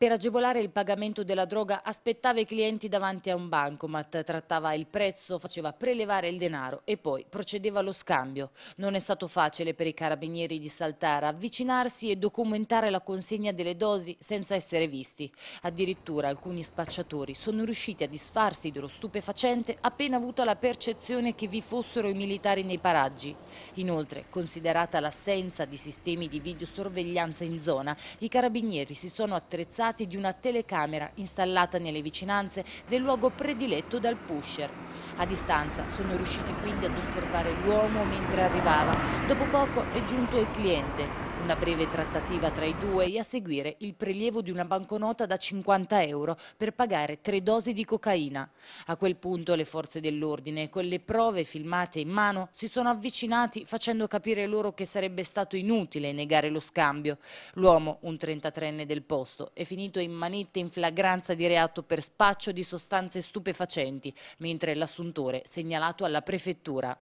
Per agevolare il pagamento della droga aspettava i clienti davanti a un bancomat, trattava il prezzo, faceva prelevare il denaro e poi procedeva allo scambio. Non è stato facile per i carabinieri di Saltara avvicinarsi e documentare la consegna delle dosi senza essere visti. Addirittura alcuni spacciatori sono riusciti a disfarsi dello stupefacente appena avuta la percezione che vi fossero i militari nei paraggi. Inoltre, considerata l'assenza di sistemi di videosorveglianza in zona, i carabinieri si sono attrezzati dotati di una telecamera installata nelle vicinanze del luogo prediletto dal pusher. A distanza sono riusciti quindi ad osservare l'uomo mentre arrivava. Dopo poco è giunto il cliente, una breve trattativa tra i due e a seguire il prelievo di una banconota da 50 euro per pagare tre dosi di cocaina. A quel punto le forze dell'ordine, con le prove filmate in mano, si sono avvicinati facendo capire loro che sarebbe stato inutile negare lo scambio. L'uomo, un 33enne del posto, è finito finito in manette in flagranza di reato per spaccio di sostanze stupefacenti, mentre l'assuntore segnalato alla prefettura.